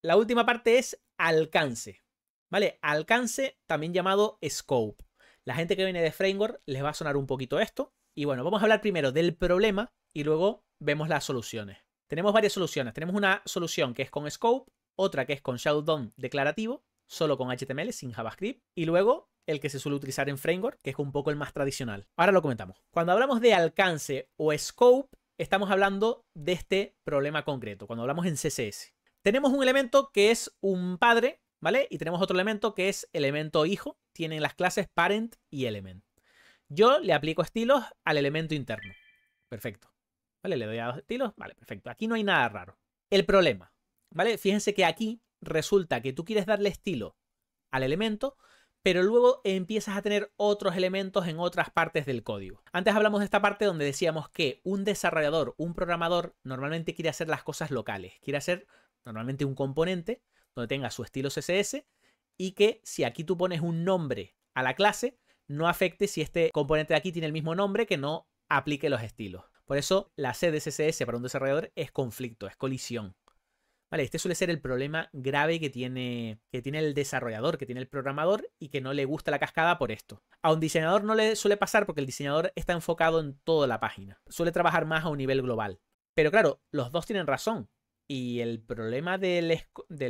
La última parte es alcance. ¿Vale? Alcance, también llamado scope. La gente que viene de framework les va a sonar un poquito esto. Y bueno, vamos a hablar primero del problema y luego vemos las soluciones. Tenemos varias soluciones. Tenemos una solución que es con scope, otra que es con DOM declarativo, solo con HTML, sin JavaScript, y luego el que se suele utilizar en framework, que es un poco el más tradicional. Ahora lo comentamos. Cuando hablamos de alcance o scope, estamos hablando de este problema concreto, cuando hablamos en CSS tenemos un elemento que es un padre, ¿vale? Y tenemos otro elemento que es elemento hijo. Tienen las clases parent y element. Yo le aplico estilos al elemento interno. Perfecto. ¿Vale? Le doy a dos estilos. Vale, perfecto. Aquí no hay nada raro. El problema, ¿vale? Fíjense que aquí resulta que tú quieres darle estilo al elemento, pero luego empiezas a tener otros elementos en otras partes del código. Antes hablamos de esta parte donde decíamos que un desarrollador, un programador, normalmente quiere hacer las cosas locales, quiere hacer normalmente un componente donde tenga su estilo CSS y que si aquí tú pones un nombre a la clase, no afecte si este componente de aquí tiene el mismo nombre que no aplique los estilos. Por eso la C de CSS para un desarrollador es conflicto, es colisión. Vale, este suele ser el problema grave que tiene, que tiene el desarrollador, que tiene el programador y que no le gusta la cascada por esto. A un diseñador no le suele pasar porque el diseñador está enfocado en toda la página. Suele trabajar más a un nivel global. Pero claro, los dos tienen razón. Y el problema del,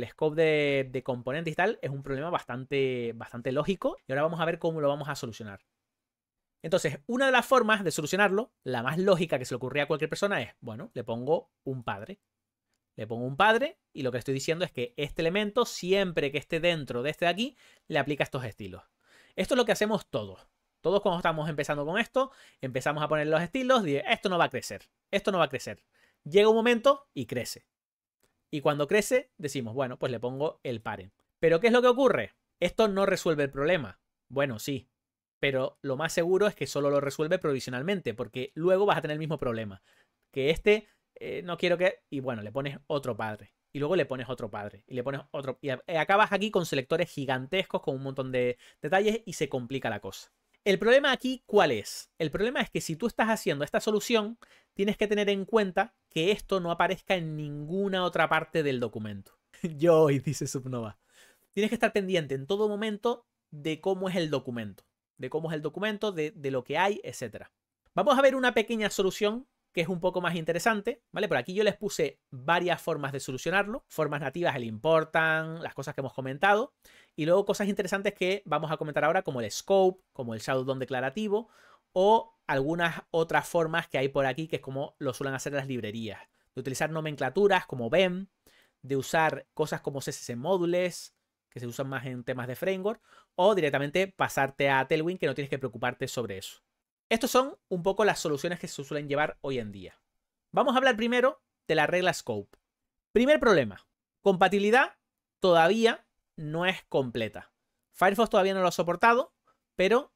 scope de, componentes y tal es un problema bastante, lógico. Y ahora vamos a ver cómo lo vamos a solucionar. Entonces, una de las formas de solucionarlo, la más lógica que se le ocurría a cualquier persona es, bueno, le pongo un padre. Le pongo un padre y lo que estoy diciendo es que este elemento, siempre que esté dentro de este de aquí, le aplica estos estilos. Esto es lo que hacemos todos. Todos cuando estamos empezando con esto, empezamos a poner los estilos, y esto no va a crecer, esto no va a crecer. Llega un momento y crece. Y cuando crece, decimos, bueno, pues le pongo el parent. Pero ¿qué es lo que ocurre? Esto no resuelve el problema. Bueno, sí. Pero lo más seguro es que solo lo resuelve provisionalmente, porque luego vas a tener el mismo problema. Que este, eh, no quiero que... Y bueno, le pones otro padre. Y luego le pones otro padre. Y le pones otro... Y eh, acabas aquí con selectores gigantescos, con un montón de detalles, y se complica la cosa. El problema aquí, ¿cuál es? El problema es que si tú estás haciendo esta solución, tienes que tener en cuenta que esto no aparezca en ninguna otra parte del documento. Yo hoy, dice Subnova. Tienes que estar pendiente en todo momento de cómo es el documento, de cómo es el documento, de, de lo que hay, etc. Vamos a ver una pequeña solución que es un poco más interesante, ¿vale? Por aquí yo les puse varias formas de solucionarlo, formas nativas, el importan, las cosas que hemos comentado, y luego cosas interesantes que vamos a comentar ahora, como el scope, como el shadowdown declarativo, o algunas otras formas que hay por aquí, que es como lo suelen hacer las librerías. De utilizar nomenclaturas como BEM, de usar cosas como CSS módules, que se usan más en temas de framework, o directamente pasarte a Tailwind, que no tienes que preocuparte sobre eso. Estas son un poco las soluciones que se suelen llevar hoy en día. Vamos a hablar primero de la regla scope. Primer problema, compatibilidad todavía no es completa. Firefox todavía no lo ha soportado, pero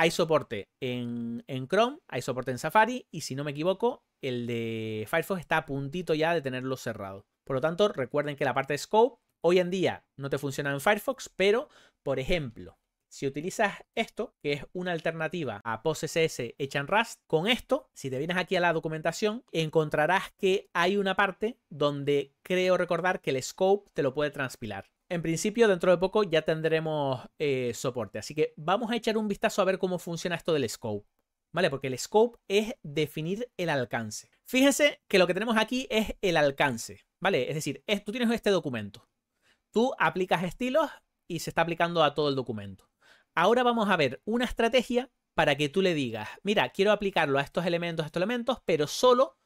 hay soporte en, Chrome, hay soporte en Safari y si no me equivoco, el de Firefox está a puntito ya de tenerlo cerrado. Por lo tanto, recuerden que la parte de Scope hoy en día no te funciona en Firefox, pero, por ejemplo, si utilizas esto, que es una alternativa a PostCSS hecha en Rust, con esto, si te vienes aquí a la documentación, encontrarás que hay una parte donde creo recordar que el scope te lo puede transpilar en principio, dentro de poco ya tendremos eh, soporte. Así que vamos a echar un vistazo a ver cómo funciona esto del scope. ¿Vale? Porque el scope es definir el alcance. Fíjense que lo que tenemos aquí es el alcance. ¿Vale? Es decir, tú tienes este documento. Tú aplicas estilos y se está aplicando a todo el documento. Ahora vamos a ver una estrategia para que tú le digas, mira, quiero aplicarlo a estos elementos, a estos elementos, pero solo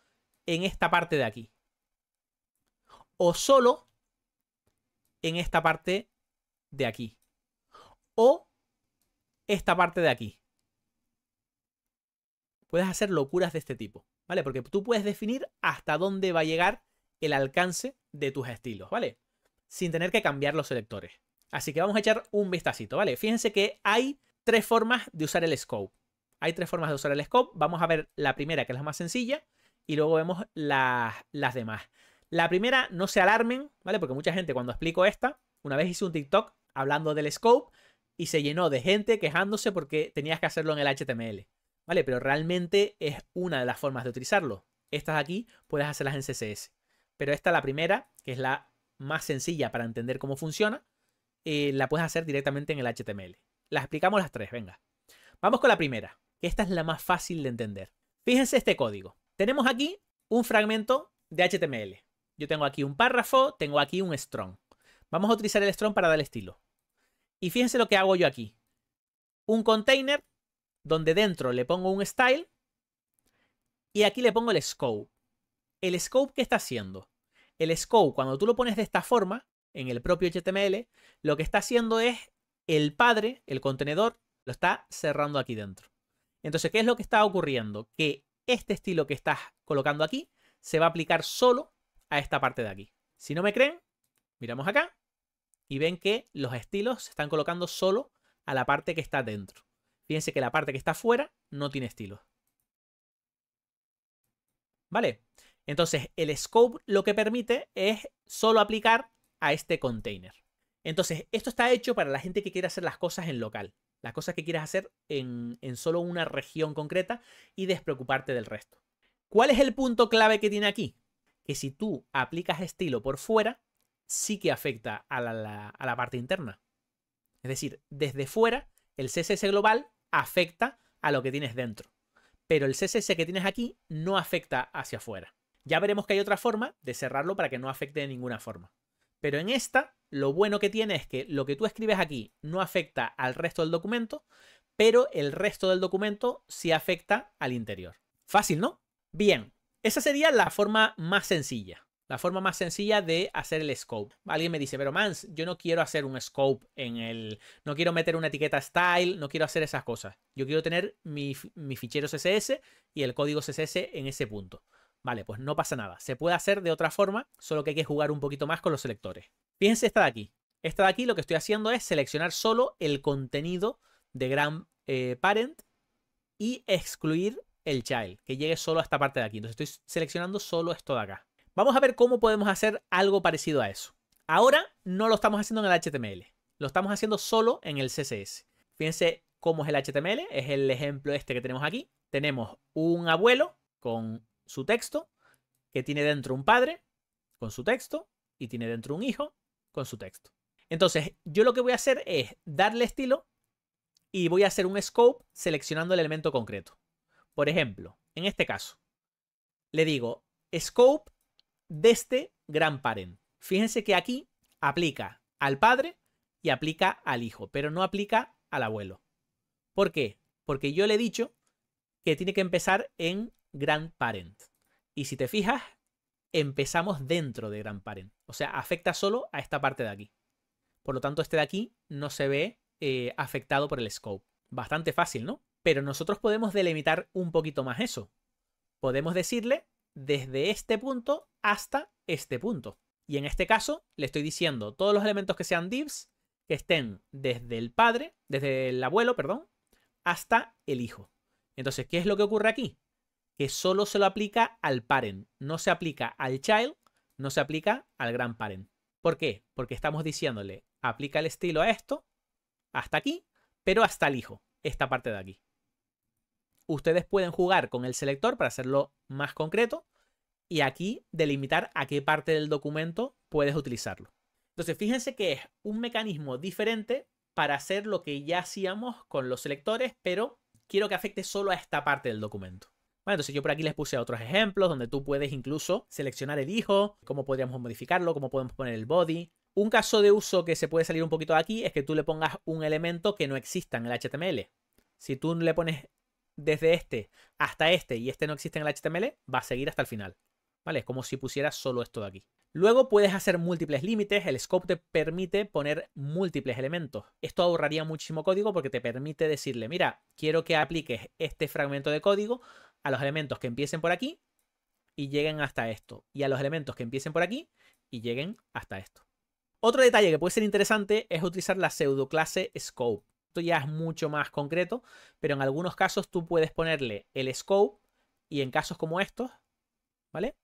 en esta parte de aquí. O solo en esta parte de aquí. O esta parte de aquí. Puedes hacer locuras de este tipo, ¿vale? Porque tú puedes definir hasta dónde va a llegar el alcance de tus estilos, ¿vale? Sin tener que cambiar los selectores. Así que vamos a echar un vistacito, ¿vale? Fíjense que hay tres formas de usar el scope. Hay tres formas de usar el scope. Vamos a ver la primera, que es la más sencilla, y luego vemos las, las demás. La primera, no se alarmen, ¿vale? Porque mucha gente cuando explico esta, una vez hice un TikTok hablando del scope y se llenó de gente quejándose porque tenías que hacerlo en el HTML, ¿vale? Pero realmente es una de las formas de utilizarlo. Estas aquí puedes hacerlas en CSS. Pero esta, la primera, que es la más sencilla para entender cómo funciona, eh, la puedes hacer directamente en el HTML. Las explicamos las tres, venga. Vamos con la primera, que esta es la más fácil de entender. Fíjense este código. Tenemos aquí un fragmento de HTML, yo tengo aquí un párrafo, tengo aquí un strong. Vamos a utilizar el strong para dar estilo. Y fíjense lo que hago yo aquí. Un container donde dentro le pongo un style y aquí le pongo el scope. ¿El scope qué está haciendo? El scope, cuando tú lo pones de esta forma, en el propio HTML, lo que está haciendo es el padre, el contenedor, lo está cerrando aquí dentro. Entonces, ¿qué es lo que está ocurriendo? Que este estilo que estás colocando aquí se va a aplicar solo a esta parte de aquí. Si no me creen, miramos acá y ven que los estilos se están colocando solo a la parte que está dentro. Fíjense que la parte que está fuera no tiene estilos. ¿Vale? Entonces, el scope lo que permite es solo aplicar a este container. Entonces, esto está hecho para la gente que quiere hacer las cosas en local, las cosas que quieras hacer en, en solo una región concreta y despreocuparte del resto. ¿Cuál es el punto clave que tiene aquí? que si tú aplicas estilo por fuera, sí que afecta a la, parte interna. Es decir, desde fuera, el CSS global afecta a lo que tienes dentro. Pero el CSS que tienes aquí no afecta hacia afuera. Ya veremos que hay otra forma de cerrarlo para que no afecte de ninguna forma. Pero en esta, lo bueno que tiene es que lo que tú escribes aquí no afecta al resto del documento, pero el resto del documento sí afecta al interior. Fácil, ¿no? Bien, esa sería la forma más sencilla. La forma más sencilla de hacer el scope. Alguien me dice, pero Mans, yo no quiero hacer un scope en el. No quiero meter una etiqueta style, no quiero hacer esas cosas. Yo quiero tener mi, fichero CSS y el código CSS en ese punto. Vale, pues no pasa nada. Se puede hacer de otra forma, solo que hay que jugar un poquito más con los selectores. Fíjense esta de aquí. Esta de aquí lo que estoy haciendo es seleccionar solo el contenido de grand eh, parent y excluir el child, que llegue solo a esta parte de aquí. Entonces estoy seleccionando solo esto de acá. Vamos a ver cómo podemos hacer algo parecido a eso. Ahora no lo estamos haciendo en el HTML, lo estamos haciendo solo en el CSS. Fíjense cómo es el HTML, es el ejemplo este que tenemos aquí. Tenemos un abuelo con su texto, que tiene dentro un padre con su texto y tiene dentro un hijo con su texto. Entonces, yo lo que voy a hacer es darle estilo y voy a hacer un scope seleccionando el elemento concreto. Por ejemplo, en este caso, le digo scope de este grandparent. Fíjense que aquí aplica al padre y aplica al hijo, pero no aplica al abuelo. ¿Por qué? Porque yo le he dicho que tiene que empezar en grandparent. Y si te fijas, empezamos dentro de grandparent. O sea, afecta solo a esta parte de aquí. Por lo tanto, este de aquí no se ve eh, afectado por el scope. Bastante fácil, ¿no? Pero nosotros podemos delimitar un poquito más eso. Podemos decirle desde este punto hasta este punto. Y en este caso le estoy diciendo todos los elementos que sean divs que estén desde el padre, desde el abuelo, perdón, hasta el hijo. Entonces, ¿qué es lo que ocurre aquí? Que solo se lo aplica al parent, no se aplica al child, no se aplica al grandparent. ¿Por qué? Porque estamos diciéndole, aplica el estilo a esto, hasta aquí, pero hasta el hijo, esta parte de aquí ustedes pueden jugar con el selector para hacerlo más concreto y aquí delimitar a qué parte del documento puedes utilizarlo. Entonces, fíjense que es un mecanismo diferente para hacer lo que ya hacíamos con los selectores, pero quiero que afecte solo a esta parte del documento. Bueno, entonces yo por aquí les puse otros ejemplos donde tú puedes incluso seleccionar el hijo, cómo podríamos modificarlo, cómo podemos poner el body. Un caso de uso que se puede salir un poquito de aquí es que tú le pongas un elemento que no exista en el HTML. Si tú le pones desde este hasta este y este no existe en el HTML, va a seguir hasta el final. ¿Vale? Es como si pusieras solo esto de aquí. Luego puedes hacer múltiples límites, el scope te permite poner múltiples elementos. Esto ahorraría muchísimo código porque te permite decirle, mira, quiero que apliques este fragmento de código a los elementos que empiecen por aquí y lleguen hasta esto, y a los elementos que empiecen por aquí y lleguen hasta esto. Otro detalle que puede ser interesante es utilizar la pseudo clase scope. Esto ya es mucho más concreto, pero en algunos casos tú puedes ponerle el scope y en casos como estos, ¿vale?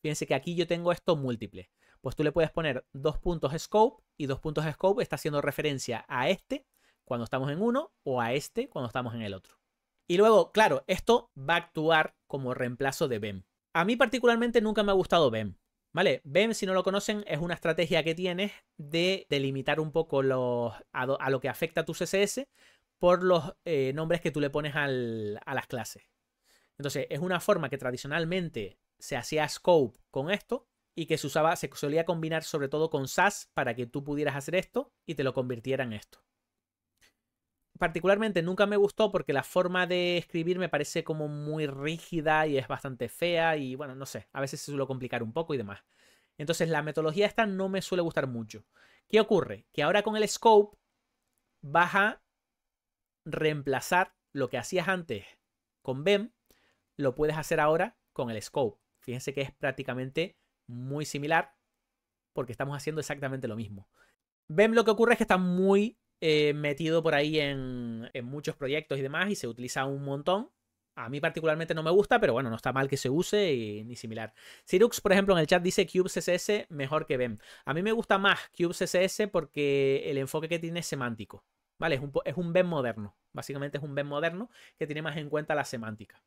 Fíjense que aquí yo tengo esto múltiple. Pues tú le puedes poner dos puntos scope y dos puntos scope está haciendo referencia a este cuando estamos en uno o a este cuando estamos en el otro. Y luego, claro, esto va a actuar como reemplazo de BEM. A mí particularmente nunca me ha gustado BEM. ¿Vale? ven si no lo conocen, es una estrategia que tienes de delimitar un poco los, a, lo que afecta a tu CSS por los eh, nombres que tú le pones a las clases. Entonces, es una forma que tradicionalmente se hacía scope con esto y que se usaba, se solía combinar sobre todo con SAS para que tú pudieras hacer esto y te lo convirtiera en esto particularmente nunca me gustó porque la forma de escribir me parece como muy rígida y es bastante fea y bueno, no sé, a veces se suele complicar un poco y demás. Entonces la metodología esta no me suele gustar mucho. ¿Qué ocurre? Que ahora con el scope vas a reemplazar lo que hacías antes con BEM, lo puedes hacer ahora con el scope. Fíjense que es prácticamente muy similar porque estamos haciendo exactamente lo mismo. BEM lo que ocurre es que está muy eh, metido por ahí en, muchos proyectos y demás y se utiliza un montón. A mí particularmente no me gusta, pero bueno, no está mal que se use y ni similar. Sirux, por ejemplo, en el chat dice Cube CSS mejor que BEM. A mí me gusta más Cube CSS porque el enfoque que tiene es semántico. ¿Vale? Es un, es moderno. Básicamente es un BEM moderno que tiene más en cuenta la semántica.